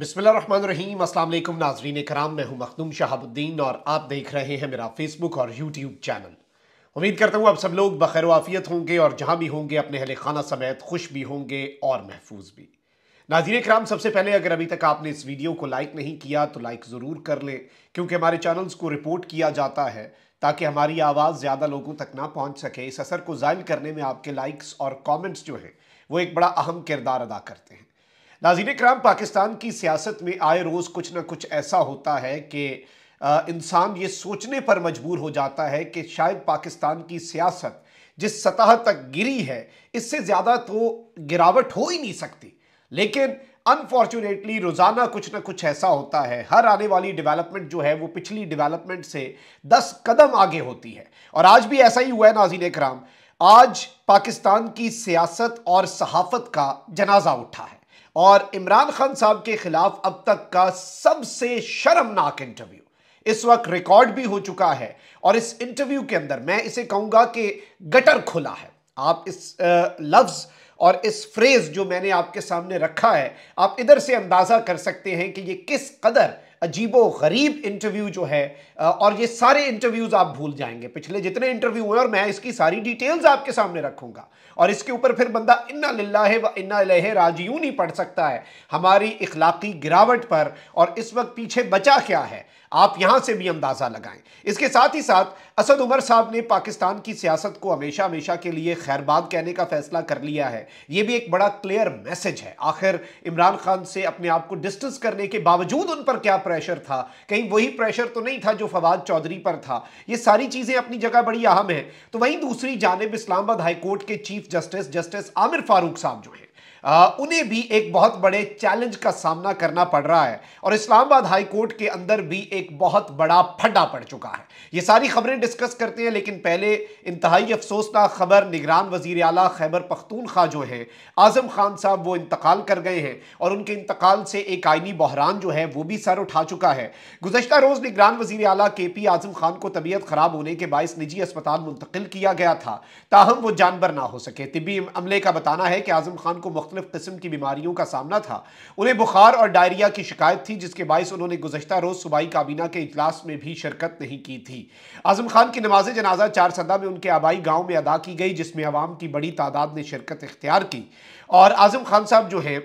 बिस्मिल्लाम असलम नाजरीन कराम मैं हूं मखदूम शहाबुद्दीन और आप देख रहे हैं मेरा फेसबुक और यूट्यूब चैनल उम्मीद करता हूं आप सब लोग बखैर वाफियत होंगे और जहां भी होंगे अपने अहल खाना समेत खुश भी होंगे और महफूज भी नाजीन कराम सबसे पहले अगर अभी तक आपने इस वीडियो को लाइक नहीं किया तो लाइक ज़रूर कर लें क्योंकि हमारे चैनल्स को रिपोर्ट किया जाता है ताकि हमारी आवाज़ ज़्यादा लोगों तक ना पहुँच सके इस असर को ज़ायल करने में आपके लाइक्स और कॉमेंट्स जो हैं वो एक बड़ा अहम किरदार अदा करते हैं नाजीन कराम पाकिस्तान की सियासत में आए रोज़ कुछ ना कुछ ऐसा होता है कि इंसान ये सोचने पर मजबूर हो जाता है कि शायद पाकिस्तान की सियासत जिस सतह तक गिरी है इससे ज़्यादा तो गिरावट हो ही नहीं सकती लेकिन अनफॉर्चुनेटली रोज़ाना कुछ ना कुछ ऐसा होता है हर आने वाली डेवलपमेंट जो है वो पिछली डेवलपमेंट से दस कदम आगे होती है और आज भी ऐसा ही हुआ है नाजीन कराम आज पाकिस्तान की सियासत और सहाफत का जनाजा उठा है और इमरान खान साहब के खिलाफ अब तक का सबसे शर्मनाक इंटरव्यू इस वक्त रिकॉर्ड भी हो चुका है और इस इंटरव्यू के अंदर मैं इसे कहूंगा कि गटर खुला है आप इस लफ्ज़ और इस फ्रेज जो मैंने आपके सामने रखा है आप इधर से अंदाजा कर सकते हैं कि ये किस कदर अजीबो गरीब इंटरव्यू जो है और ये सारे इंटरव्यूज आप भूल जाएंगे पिछले जितने इंटरव्यू हुए और मैं इसकी सारी डिटेल्स आपके सामने रखूंगा और इसके ऊपर फिर बंदा इन्ना लिल्ला है व इन्ना लह राजयू नहीं पढ़ सकता है हमारी इखलाकी गिरावट पर और इस वक्त पीछे बचा क्या है आप यहां से भी अंदाजा लगाएं इसके साथ ही साथ असद उमर साहब ने पाकिस्तान की सियासत को हमेशा हमेशा के लिए खैरबाद कहने का फैसला कर लिया है यह भी एक बड़ा क्लियर मैसेज है आखिर इमरान खान से अपने आप को डिस्टेंस करने के बावजूद उन पर क्या प्रेशर प्रेशर था कहीं वही प्रेशर तो नहीं था जो फवाद चौधरी पर था ये सारी चीज़ें अपनी जगह बड़ी अहम है तो वहीं दूसरी जानब इस्लामाबाद हाईकोर्ट के chief justice justice Aamir Farooq साहब जो है उन्हें भी एक बहुत बड़े चैलेंज का सामना करना पड़ रहा है और इस्लामाबाद हाई कोर्ट के अंदर भी एक बहुत बड़ा फड्डा पड़ चुका है ये सारी खबरें डिस्कस करते हैं लेकिन पहले इंतहाई अफसोसनाक खबर निगरान वजीर अला खैबर पख्तूनखा जो है आजम खान साहब वो इंतकाल कर गए हैं और उनके इंतकाल से एक आइनी बहरान जो है वो भी सर उठा चुका है गुजशत रोज़ निगरान वजीर अला के पी आजम खान को तबीयत खराब होने के बायस निजी अस्पताल मुंतकिल किया गया था ताहम वो जानवर ना हो सके तिबी अमले का बताना है कि आजम खान को मुख्त मुख्तलिफ किस्म की बीमारियों का सामना था उन्हें बुखार और डायरिया की शिकायत थी जिसके बायस उन्होंने गुजशत रोज़ सूबाई काबीना के इजलास में भी शिरकत नहीं की थी आजम खान की नमाज जनाजा चार सदा में उनके आबाई गाँव में अदा की गई जिसमें आवाम की बड़ी तादाद ने शिरकत इख्तियार की और आजम खान साहब जो हैं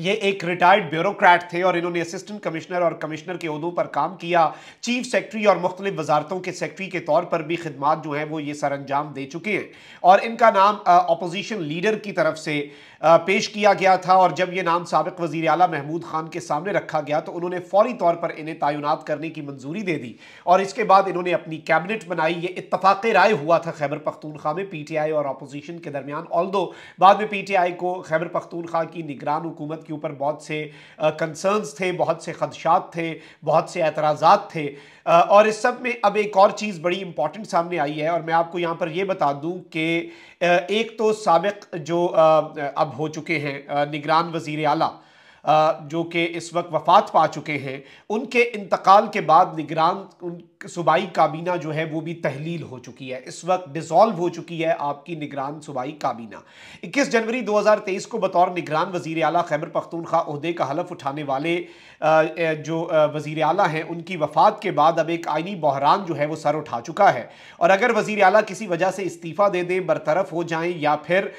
ये एक रिटायर्ड ब्यूरोक्रेट थे और इन्होंने असिस्टेंट कमिश्नर और कमिश्नर के उहदों पर काम किया चीफ सेक्रेटरी और मुख्तलि वजारतों के सेक्रेटरी के तौर पर भी खदमात जो हैं वो ये सर अंजाम दे चुके हैं और इनका नाम अपोजिशन लीडर की तरफ से पेश किया गया था और जब ये नाम सबक वज़ी अला महमूद खान के सामने रखा गया तो उन्होंने फौरी तौर पर इन्हें तयनत करने की मंजूरी दे दी और इसके बाद इन्होंने अपनी कैबिनेट बनाई ये इतफाक़ राय हुआ था खैबर पख्तूनख्वा में पी टी आई और अपोजिशन के दरमियान ऑल दो बाद में पी टी आई को खैबर पख्तूनख्वा की निगरान हुकूमत के ऊपर बहुत से कंसर्न्स थे बहुत से खदशात थे बहुत से एतराज़ा थे और इस सब में अब एक और चीज़ बड़ी इंपॉर्टेंट सामने आई है और मैं आपको यहाँ पर ये बता दूँ कि एक तो सबक जो अब हो चुके हैं निगरान वज़ी अली जो कि इस वक्त वफात पा चुके हैं उनके इंतकाल के बाद निगरान सूबाई काबीना जो है वो भी तहलील हो चुकी है इस वक्त डिसॉल्व हो चुकी है आपकी निगरान सूबाई काबीना 21 जनवरी 2023 को बतौर निगरान वजीर अला खैबर पख्तूनखा अहदे का हलफ उठाने वाले जो वजीर अला हैं उनकी वफात के बाद अब एक आइनी बहरान जो है वो सर उठा चुका है और अगर वजीर अला किसी वजह से इस्तीफ़ा दे दें बरतरफ हो जाएँ या फिर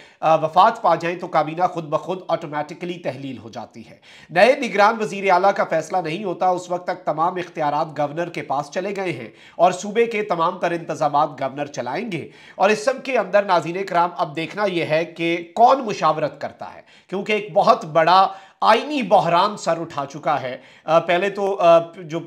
वफात पा जाएँ तो काबीना खुद ब खुद ऑटोमेटिकली तहलील हो जाती है नए निगरान वजीर अला का फैसला नहीं होता उस वक्त तक तमाम इख्तियार गवर्नर के पास चले गए हैं और सूबे के तमाम तर इंतजाम गवर्नर चलाएंगे और इस सब के अंदर नाजीन कराम अब देखना यह है कि कौन मुशावरत करता है क्योंकि एक बहुत बड़ा आइनी बहरान सर उठा चुका है पहले तो जो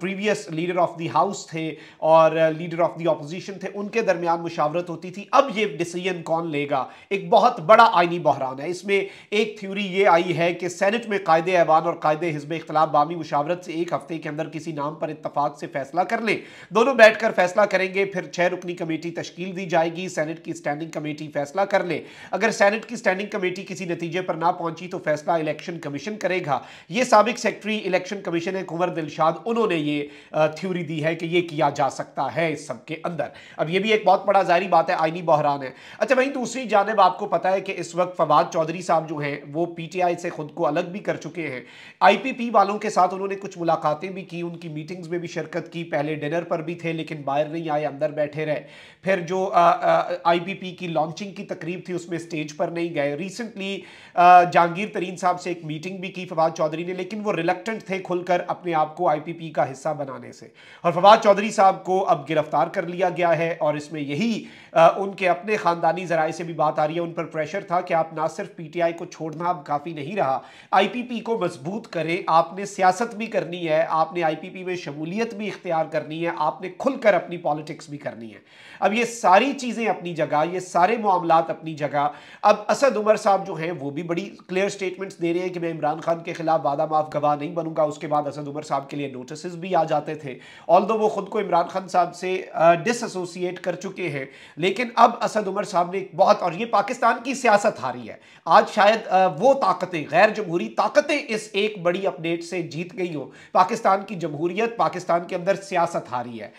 previous leader of the house थे और लीडर ऑफ द ऑपोजिशन थे उनके दरमियान मुशावरत होती थी अब ये डिसीजन कौन लेगा एक बहुत बड़ा आइनी बहरान है इसमें एक थ्योरी ये आई है कि सेनेट में कायद ऐवान और कायद हिजब इख्तलाफ बामी मुशावरत से एक हफ्ते के अंदर किसी नाम पर इतफाक से फैसला कर लें दोनों कर फैसला करेंगे फिर छह रुकनी कमेटी तश्कील दी जाएगी सैनेट की स्टैंडिंग कमेटी फैसला कर ले अगर सैनट की स्टैंडिंग कमेटी किसी नतीजे पर ना पहुंची तो फैसला इलेक्शन इलेक्शन कमीशन करेगा ये सबक सेक्रेटरी इलेक्शन कमीशन है कुंवर दिलशाद उन्होंने ये थ्योरी दी है कि ये किया जा सकता है इस सब के अंदर अब ये भी एक बहुत बड़ा जारी बात है आईनी बहरान है अच्छा वहीं दूसरी जानब आपको पता है कि इस वक्त फवाद चौधरी साहब जो हैं वो पीटीआई से खुद को अलग भी कर चुके हैं आईपीपी वालों के साथ उन्होंने कुछ मुलाकातें भी की उनकी मीटिंग्स में भी शिरकत की पहले डिनर पर भी थे लेकिन बाहर नहीं आए अंदर बैठे रहे फिर जो आईपीपी की लॉन्चिंग की तकरीब थी उसमें स्टेज पर नहीं गए रिसेंटली जहांगीर तरीन साहब से एक मीटिंग भी की फवाद चौधरी ने लेकिन वो रिलेक्टेंट थे खुलकर अपने आप को आईपीपी का हिस्सा बनाने से और फवाद चौधरी साहब को अब गिरफ्तार कर लिया गया है और इसमें यही आ, उनके अपने ख़ानदानी ज़राए से भी बात आ रही है उन पर प्रेशर था कि आप ना सिर्फ पीटीआई को छोड़ना अब काफ़ी नहीं रहा आईपीपी को मजबूत करें आपने सियासत भी करनी है आपने आईपीपी में शमूलियत भी इख्तियार करनी है आपने खुलकर अपनी पॉलिटिक्स भी करनी है अब ये सारी चीज़ें अपनी जगह ये सारे मामला अपनी जगह अब असद उमर साहब जो हैं वो भी बड़ी क्लियर स्टेटमेंट्स दे रहे हैं हैं कि मैं इमरान खान के खिलाफ वादा माफ गवाह नहीं बनूंगा उसके बाद असद उमर साहब के लिए नोटिस भी आ जाते थे ऑल वो खुद को इमरान खान साहब से डिसोसिएट कर चुके हैं लेकिन अब असद उमर साहब ने बहुत और ये पाकिस्तान की सियासत हारी है आज शायद वो ताकतें गैर जमहूरी ताकतें इस एक बड़ी अपडेट से जीत गई हो पाकिस्तान की जमहूरियत पाकिस्तान के अंदर सियासत हारी है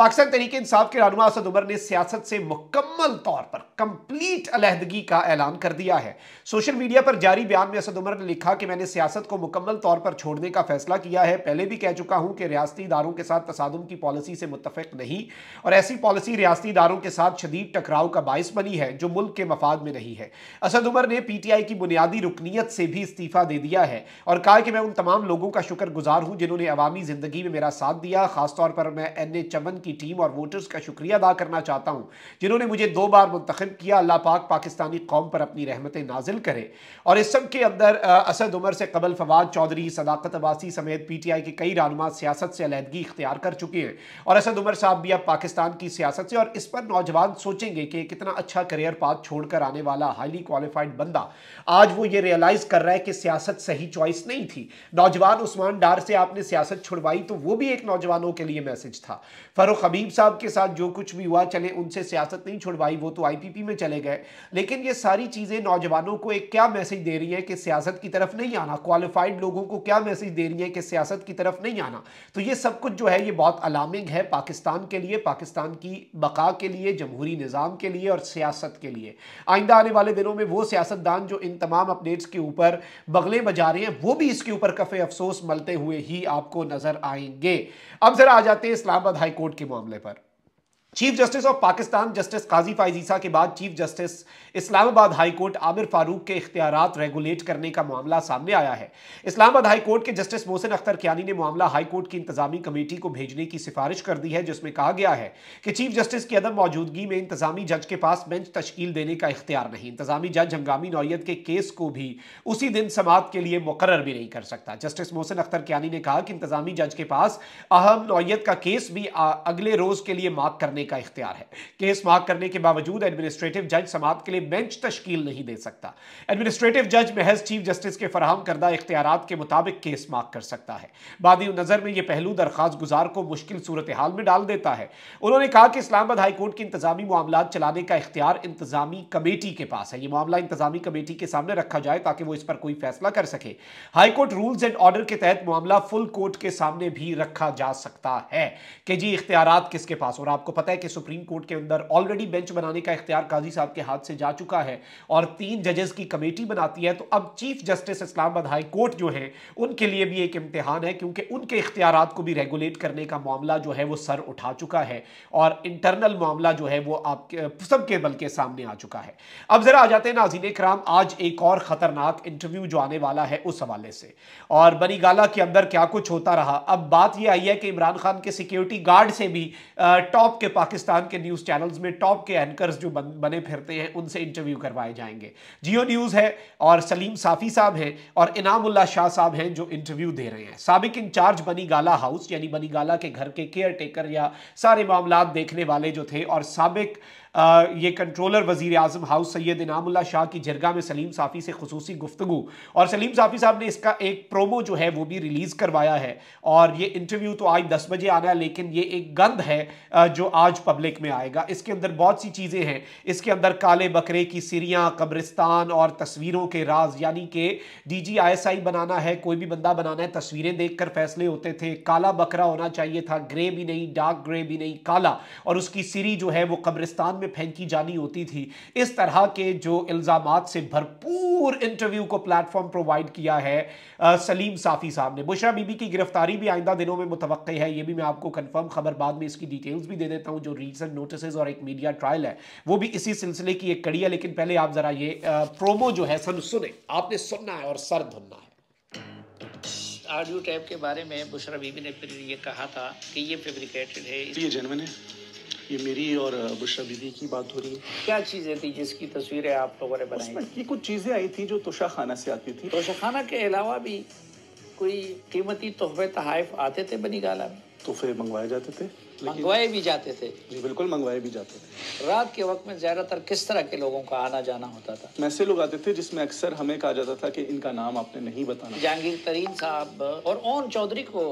पाकिस्तान तरीके इंसाफ के रहनुमा असद उमर ने सियासत से मुकम्मल तौर पर कंप्लीट अलहदगी का ऐलान कर दिया है सोशल मीडिया पर जारी बयान में असद उमर ने लिखा कि मैंने सियासत को मुकम्मल तौर पर छोड़ने का फैसला किया है पहले भी कह चुका हूं कि रियासती इदारों के साथ तसादम की पॉलिसी से मुतफिक नहीं और ऐसी पॉलिसी रियासती इदारों के साथ शदीद टकराव का बायस बनी है जो मुल्क के मफाद में नहीं है असद उमर ने पी टी आई की बुनियादी रुकनीत से भी इस्तीफ़ा दे दिया है और कहा कि मैं उन तमाम लोगों का शुक्र गुजार हूँ जिन्होंने अवामी ज़िंदगी में मेरा साथ दिया खासतौर पर मैं एन ए चमन की टीम और वोटर्स का शुक्रिया अदा करना चाहता हूँ जिन्होंने मुझे दो बार मुंतखब किया अल्लाह पाक पाकिस्तानी कौम पर अपनी रहमतें नाजिल करे और इस सब के अंदर आ, असद उमर से कबल फवाद चौधरी सदाकत अबासी समेत पी टी आई के कई रहनुमा सियासत से अलहदगी इख्तियार कर चुके हैं और असद उमर साहब भी अब पाकिस्तान की सियासत से और इस पर नौजवान सोचेंगे कि कितना अच्छा करियर पाथ छोड़कर आने वाला हाईली क्वालिफाइड बंदा आज वो ये रियलाइज़ कर रहा है कि सियासत सही चॉइस नहीं थी नौजवान उस्मान डार से आपने सियासत छुड़वाई तो वो भी एक नौजवानों के लिए मैसेज था फ़ारूक हबीब साहब के साथ जो कुछ भी हुआ चले उनसे सियासत नहीं छुड़वाई वो तो आई पी पी में चले गए लेकिन ये सारी चीज़ें नौजवानों को एक क्या मैसेज दे रही है कि सियासत की तरफ नहीं आना क्वालिफाइड लोगों को क्या मैसेज दे रही है कि सियासत की तरफ नहीं आना तो ये सब कुछ जो है ये बहुत अलार्मिंग है पाकिस्तान के लिए पाकिस्तान की बका के लिए जमहूरी निज़ाम के लिए और सियासत के लिए आइंदा आने वाले दिनों में वो सियासतदान जो इन तमाम अपडेट्स के ऊपर बगलें बजा रहे हैं वो भी इसके ऊपर कफ़े अफसोस मलते हुए ही आपको नज़र आएंगे अब ज़रा आ जाते हैं इस्लामाबाद हाईकोर्ट के मामले पर chief justice of Pakistan justice Qazi Faez Isa के बाद chief justice Islamabad high court Aamir Farooq के इख्तियार रेगुलेट करने का मामला सामने आया है इस्लामाबाद हाई कोर्ट के जस्टिस मोहसिन अख्तर कियानी ने मामला हाई कोर्ट की इंतजामी कमेटी को भेजने की सिफारिश कर दी है जिसमें कहा गया है कि चीफ जस्टिस की अदम मौजूदगी में इंतजामी जज के पास बेंच तश्कील देने का इख्तियार नहीं इंतजामी जज हंगामी नौीयत के केस को भी उसी दिन समात के लिए मुकर भी नहीं कर सकता जस्टिस मोहसिन अख्तर कियानी ने कहा कि इंतजामी जज के पास अहम नौीयत का केस भी अगले रोज के लिए माफ करने करने का इख्तियार है केस मार्क करने के बावजूद एडमिनिस्ट्रेटिव जज समाप्त के लिए बेंच तश्कील नहीं दे सकता एडमिनिस्ट्रेटिव जज महज चीफ जस्टिस के फराहम करदा इख्तियार के मुताबिक केस मार्क कर सकता है बादी नज़र में यह पहलू दरख्वास्त गुजार को मुश्किल सूरत हाल में डाल देता है उन्होंने कहा कि इस्लामाबाद हाईकोर्ट के इंतजामी मामला चलाने का इख्तियार इंतजामी कमेटी के पास है यह मामला इंतजामी कमेटी के सामने रखा जाए ताकि वो इस पर कोई फैसला कर सके हाईकोर्ट रूल्स एंड ऑर्डर के तहत मामला फुल कोर्ट के सामने भी रखा जा सकता है कि जी इख्तियार किसके पास और आपको पता पता है कि सुप्रीम कोर्ट के अंदर ऑलरेडी बेंच बनाने का इख्तियार काजी साहब के हाथ से जा चुका है और तीन जजेस की कमेटी बनाती है तो अब chief justice Islamabad high court जो है उनके लिए भी एक इम्तिहान है क्योंकि उनके इख्तियार को भी रेगुलेट करने का मामला जो है वो सर उठा चुका है और इंटरनल मामला जो है वो आपके सबके बल के सामने आ चुका है अब जरा आ जाते हैं नाजीन कराम आज एक और खतरनाक इंटरव्यू जो आने वाला है उस हवाले से और बनी गाला के अंदर क्या कुछ होता रहा अब बात यह आई है कि इमरान खान के सिक्योरिटी गार्ड से भी टॉप के पाकिस्तान के न्यूज़ चैनल्स में टॉप के एंकर्स जो बन, बने फिरते हैं उनसे इंटरव्यू करवाए जाएंगे जियो न्यूज़ है और सलीम साफ़ी साहब हैं और इनामुल्ला शाह साहब हैं जो इंटरव्यू दे रहे हैं सबक इंचार्ज बनी गाला हाउस यानी बनी गाला के घर के केयर टेकर या सारे मामला देखने वाले जो थे और सबक ये कंट्रोलर वजीर अजम हाउस सैयद इनामुल्ला शाह की जरगा में सलीम साफ़ी से खसूसी गुफ्तु और सलीम साफ़ी साहब ने इसका एक प्रोमो जो है वो भी रिलीज़ करवाया है और ये इंटरव्यू तो आज दस बजे आना है लेकिन ये एक गंद है जो आज पब्लिक में आएगा इसके अंदर बहुत सी चीज़ें हैं इसके अंदर काले बकरे की सीरियाँ कब्रिस्तान और तस्वीरों के राज यानी कि D G I S I बनाना है कोई भी बंदा बनाना है तस्वीरें देख कर फैसले होते थे काला बकरा होना चाहिए था ग्रे भी नहीं डार्क ग्रे भी नहीं काला और उसकी सीरी जो है वो कब्रिस्तान में फेंकी जानी होती थी इस तरह के जो इल्ज़ाम से भरपूर इंटरव्यू को प्लेटफॉर्म प्रोवाइड किया है आ, सलीम साफ़ी साहब ने बुशरा बीबी की गिरफ्तारी भी आइंदा दिनों में मुतव है यह भी मैं आपको कन्फर्म खबर बाद में इसकी डिटेल्स भी दे देता हूँ जो रीसेंट नोटिस और एक मीडिया ट्रायल है वो भी इसी सिलसिले की एक कड़ी है लेकिन पहले आप ज़रा ये आ, प्रोमो जो है सुने आपने सुनना है और सर धुनना है आडियो टैप के बारे में बुशरा बीबी ने फिर ये कहा था कि ये फेब्रिकेटेड है ये जनमन है ये मेरी और बुशरा बीबी की बात हो रही है क्या चीज़ें थी जिसकी तस्वीरें आप लोगों ने बनाई कुछ चीज़ें आई थी जो तोशा खाना से आती थी तोशा खाना के अलावा भी कोई कीमती तोहफे तहफ आते थे बनी गाला में तोहफे मंगवाए जाते थे मंगवाए भी जाते थे जी बिल्कुल मंगवाए भी जाते थे रात के वक्त में ज़्यादातर किस तरह के लोगों का आना जाना होता था ऐसे लोग आते थे जिसमें अक्सर हमें कहा जाता था कि इनका नाम आपने नहीं बताना जहांगीर तरीन साहब और ओन चौधरी को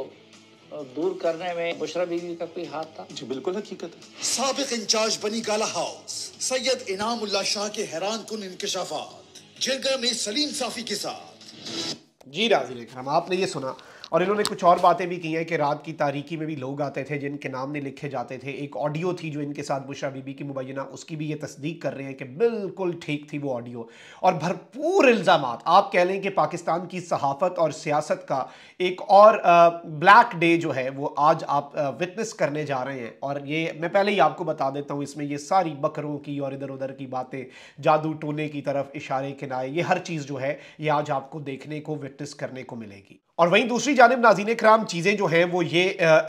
दूर करने में बुशरा बीवी का कोई हाथ था जी बिल्कुल हकीकत है सबक इंचार्ज बनी गाला हाउस सैयद इनाम शाह के हैरान कन इंकशाफात जिर में सलीम साफी के साथ जी राजी आपने ये सुना और इन्होंने कुछ और बातें भी की हैं कि रात की तारीख़ी में भी लोग आते थे जिनके नाम नहीं लिखे जाते थे एक ऑडियो थी जो इनके साथ बुशरा बीबी की मुबैना उसकी भी ये तस्दीक कर रहे हैं कि बिल्कुल ठीक थी वो ऑडियो और भरपूर इल्ज़ाम आप कह लें कि पाकिस्तान की सहाफत और सियासत का एक और ब्लैक डे जो है वो आज आप विटनेस करने जा रहे हैं और ये मैं पहले ही आपको बता देता हूँ इसमें ये सारी बकरों की और इधर उधर की बातें जादू टोने की तरफ इशारे किनारे ये हर चीज़ जो है ये आज आपको देखने को विटनेस करने को मिलेगी और वहीं दूसरी जानब नाजीन कराम चीज़ें जो हैं वो ये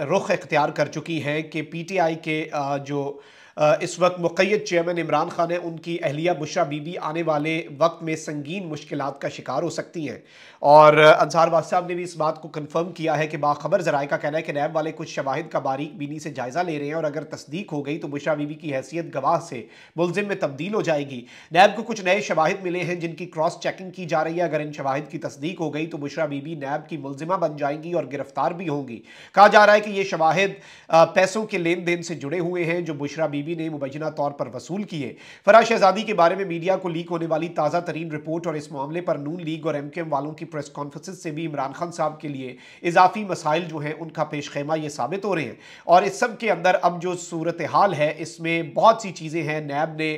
रुख अख्तियार कर चुकी हैं कि पी टी आई के जो इस वक्त मुकैद चेयरमैन इमरान खान है उनकी अहलिया बुशा बीबी आने वाले वक्त में संगीन मुश्किल का शिकार हो सकती हैं और अंसार वाद साहब ने भी इस बात को कन्फर्म किया है कि बाखबर जराए का कहना है कि नैब वाले कुछ शवाहद का बारीक बीनी से जायज़ा ले रहे हैं और अगर तस्दीक हो गई तो बुशा बीबी की हैसियत गवाह से मुलजिम में तब्दील हो जाएगी नैब को कुछ नए शवाहद मिले हैं जिनकी क्रॉस चेकिंग की जा रही है अगर इन शवाहद की तस्दीक हो गई तो बुशरा बीबी नैब की मुलजिमा बन जाएंगी और गिरफ्तार भी होंगी कहा जा रहा है कि ये शवाहद पैसों के लेन देन से जुड़े हुए हैं जो बुशरा बीबी पीआईबी ने मुबैना तौर पर वसूल किए फराज शहजादी के बारे में मीडिया को लीक होने वाली ताज़ा तरीन रिपोर्ट और इस मामले पर नून लीग और एम के एम वालों की प्रेस कॉन्फ्रेंस से भी इमरान खान साहब के लिए इजाफी मसाइल जो हैं उनका पेश खेमा ये साबित हो रहे हैं और इस सब के अंदर अब जो सूरत हाल है इसमें बहुत सी चीज़ें हैं नैब ने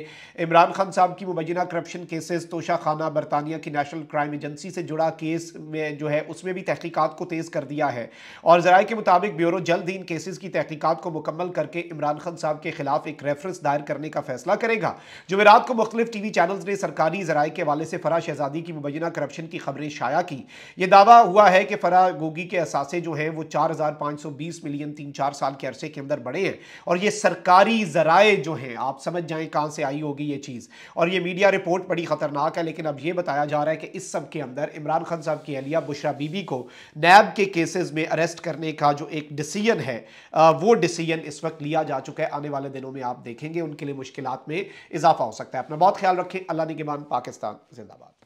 इमरान खान साहब की मुबैना करप्शन केसेस तोशा खाना बरतानिया की नेशनल क्राइम एजेंसी से जुड़ा केस में जो है उसमें भी तहकीकत को तेज़ कर दिया है और जराए के मुताबिक ब्यूरो जल्द ही इन केसेस की तहकीकत को मुकम्मल करके इमरान खान साहब के खिलाफ एक एक रेफरेंस दायर करने का फैसला करेगा जुमेरात को मुख्तलिफ टी वी चैनल्स ने सरकारी जराये के हवाले से फरा शहजादी की मुबैना करप्शन की खबरें शाया की यह दावा हुआ है कि फरा गोगी के असासे जो हैं वो चार हज़ार पाँच सौ बीस मिलियन तीन चार साल के अरसे के अंदर बढ़े हैं और ये सरकारी जराए जो हैं आप समझ जाएँ कहाँ से आई होगी ये चीज़ और ये मीडिया रिपोर्ट बड़ी ख़तरनाक है लेकिन अब ये बताया जा रहा है कि इस सब के अंदर इमरान खान साहब की अहलिया बुशरा बीबी को नैब के केसेस में अरेस्ट करने का जो एक डिसीजन है वो डिसीजन इस वक्त लिया जा चुका है आने वाले दिनों में में आप देखेंगे उनके लिए मुश्किल में इजाफा हो सकता है अपना बहुत ख्याल रखें अल्लाह ने के मान पाकिस्तान जिंदाबाद